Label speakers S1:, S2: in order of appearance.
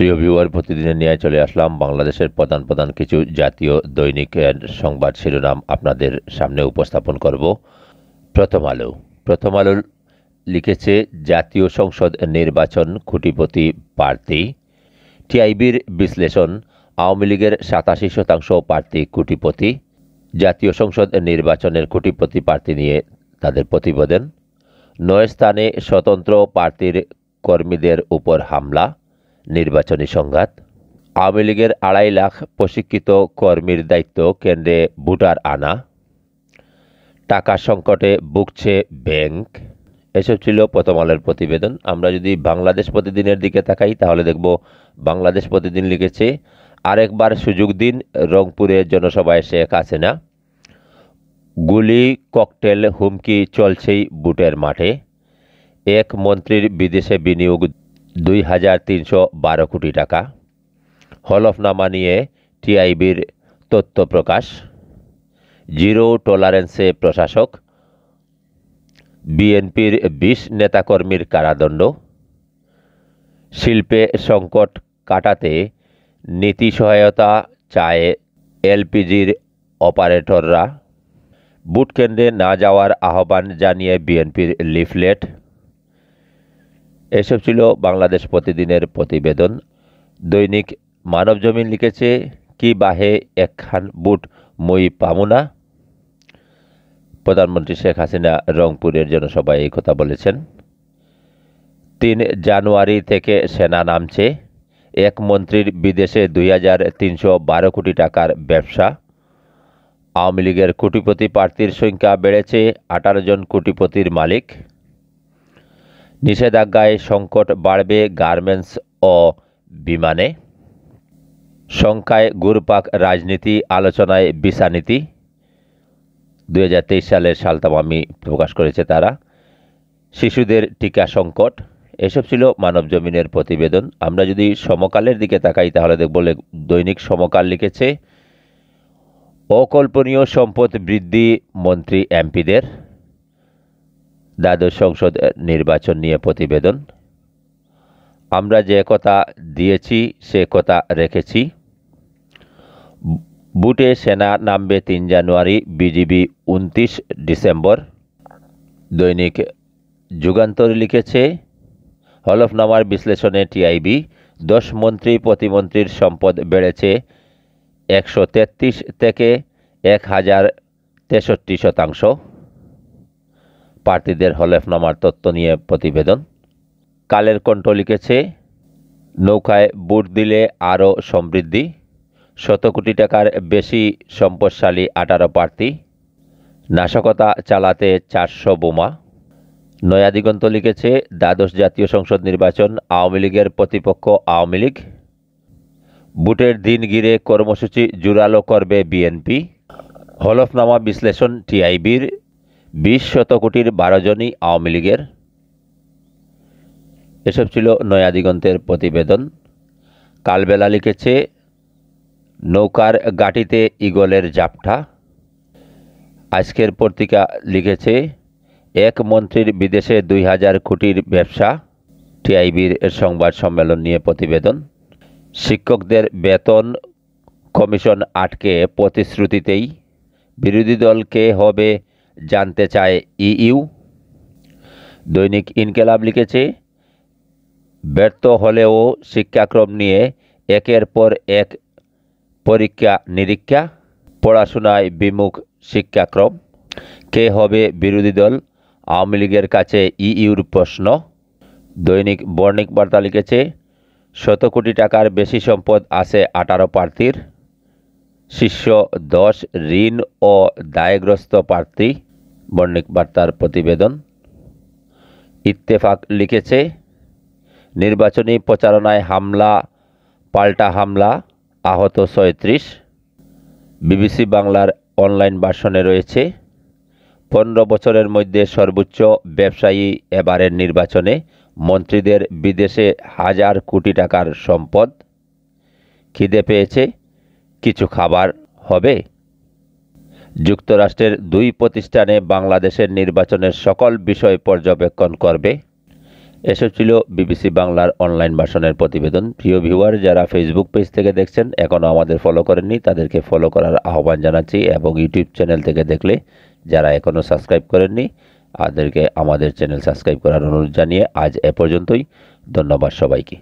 S1: প্রিয় ভিউয়ার প্রতিদিনের নিয়ে চলে আসলাম বাংলাদেশের প্রধান প্রধান কিছু জাতীয় দৈনিক সংবাদ শিরোনাম আপনাদের সামনে উপস্থাপন করব প্রথম আলো প্রথম আলো লিখেছে জাতীয় সংসদ নির্বাচন খুঁটিপতি প্রার্থী টিআইবির বিশ্লেষণ আওয়ামী লীগের সাতাশি শতাংশ প্রার্থী কুটিপতি জাতীয় সংসদ নির্বাচনের কোটিপতি প্রার্থী নিয়ে তাদের প্রতিবেদন নয় স্থানে স্বতন্ত্র প্রার্থীর কর্মীদের উপর হামলা নির্বাচনী সংঘাত আওয়ামী লীগের আড়াই লাখ প্রশিক্ষিত কর্মীর দায়িত্ব কেন্দ্রে ভোটার আনা টাকা সংকটে বুকছে ব্যাংক এসব ছিল প্রথম আলোর প্রতিবেদন আমরা যদি বাংলাদেশ প্রতিদিনের দিকে তাকাই তাহলে দেখব বাংলাদেশ প্রতিদিন লিখেছে আরেকবার সুযোগ দিন রংপুরে জনসভায় শেখ হাসিনা গুলি ককটেল হুমকি চলছেই বুটের মাঠে এক মন্ত্রীর বিদেশে বিনিয়োগ দুই হাজার তিনশো বারো কোটি টাকা হলফনামা নিয়ে টিআইবির তথ্য প্রকাশ জিরো টলারেন্সে প্রশাসক বিএনপির বিশ নেতাকর্মীর কারাদণ্ড শিল্পে সংকট কাটাতে নীতি সহায়তা চায় এলপিজির অপারেটররা বুটকেন্দ্রে না যাওয়ার আহ্বান জানিয়ে বিএনপির লিফলেট এসব ছিল বাংলাদেশ প্রতিদিনের প্রতিবেদন দৈনিক মানব জমিন লিখেছে কি বাহে একখান বুট মই পামুনা প্রধানমন্ত্রী শেখ হাসিনা রংপুরের জনসভায় এই কথা বলেছেন তিন জানুয়ারি থেকে সেনা নামছে এক মন্ত্রীর বিদেশে দুই হাজার তিনশো বারো কোটি টাকার ব্যবসা আওয়ামী লীগের কোটিপতি প্রার্থীর সংখ্যা বেড়েছে আঠারো জন কোটিপতির মালিক নিষেধাজ্ঞায় সংকট বাড়বে গার্মেন্টস ও বিমানে সংখ্যায় গুরপাক রাজনীতি আলোচনায় বিচানীতি দু হাজার তেইশ সালের সালতামামি প্রকাশ করেছে তারা শিশুদের টিকা সংকট এসব ছিল মানব জমিনের প্রতিবেদন আমরা যদি সমকালের দিকে তাকাই তাহলে দেখব দৈনিক সমকাল লিখেছে অকল্পনীয় সম্পদ বৃদ্ধি মন্ত্রী এমপিদের দ্বাদশ সংসদ নির্বাচন নিয়ে প্রতিবেদন আমরা যে কথা দিয়েছি সে কথা রেখেছি বুটে সেনা নামবে তিন জানুয়ারি বিজিবি উনত্রিশ ডিসেম্বর দৈনিক যুগান্তর লিখেছে হলফনামার বিশ্লেষণে টিআইবি দশ মন্ত্রী প্রতিমন্ত্রীর সম্পদ বেড়েছে একশো থেকে এক হাজার তেষট্টি শতাংশ প্রার্থীদের হলফনামার তত্ত্ব নিয়ে প্রতিবেদন কালের কণ্ঠ লিখেছে নৌকায় বুট দিলে আরও সমৃদ্ধি শত কোটি টাকার বেশি সম্পদশালী আঠারো প্রার্থী নাশকতা চালাতে চারশো বোমা নয়াদিগন্ত লিখেছে দ্বাদশ জাতীয় সংসদ নির্বাচন আওয়ামী লীগের প্রতিপক্ষ আওয়ামী লীগ বুটের দিন ঘিরে কর্মসূচি জোরালো করবে বিএনপি হলফনামা বিশ্লেষণ টিআইবির বিশ শত কোটির বারো জনই আওয়ামী লীগের এসব ছিল নয়াদিগন্তের প্রতিবেদন কালবেলা লিখেছে নৌকার গাটিতে ইগলের জাপটা আজকের পত্রিকা লিখেছে এক মন্ত্রীর বিদেশে দুই হাজার কোটির ব্যবসা টিআইবির সংবাদ সম্মেলন নিয়ে প্রতিবেদন শিক্ষকদের বেতন কমিশন আটকে প্রতিশ্রুতিতেই বিরোধী দলকে হবে জানতে চায় ইইউ দৈনিক ইনকেলাব লিখেছে ব্যর্থ হলেও শিক্ষাক্রম নিয়ে একের পর এক পরীক্ষা নিরীক্ষা পড়াশোনায় বিমুখ শিক্ষাক্রম কে হবে বিরোধী দল আওয়ামী লীগের কাছে ইইউর প্রশ্ন দৈনিক বর্ণিক বার্তা লিখেছে শত কোটি টাকার বেশি সম্পদ আছে আঠারো প্রার্থীর শীর্ষ দশ ঋণ ও দায়গ্রস্ত প্রার্থী বর্ণিক বার্তার প্রতিবেদন ইত্তেফাক লিখেছে নির্বাচনী প্রচারণায় হামলা পাল্টা হামলা আহত ছয়ত্রিশ বিবিসি বাংলার অনলাইন বাসনে রয়েছে পনেরো বছরের মধ্যে সর্বোচ্চ ব্যবসায়ী এবারের নির্বাচনে মন্ত্রীদের বিদেশে হাজার কোটি টাকার সম্পদ খিদে পেয়েছে কিছু খাবার হবে যুক্তরাষ্ট্রের দুই প্রতিষ্ঠানে বাংলাদেশের নির্বাচনের সকল বিষয় পর্যবেক্ষণ করবে এসব ছিল বিবিসি বাংলার অনলাইন ভাষণের প্রতিবেদন প্রিয় ভিউয়ার যারা ফেসবুক পেজ থেকে দেখছেন এখনও আমাদের ফলো করেননি তাদেরকে ফলো করার আহ্বান জানাচ্ছি এবং ইউটিউব চ্যানেল থেকে দেখলে যারা এখনও সাবস্ক্রাইব করেননি তাদেরকে আমাদের চ্যানেল সাবস্ক্রাইব করার অনুরোধ জানিয়ে আজ এ পর্যন্তই ধন্যবাদ সবাইকে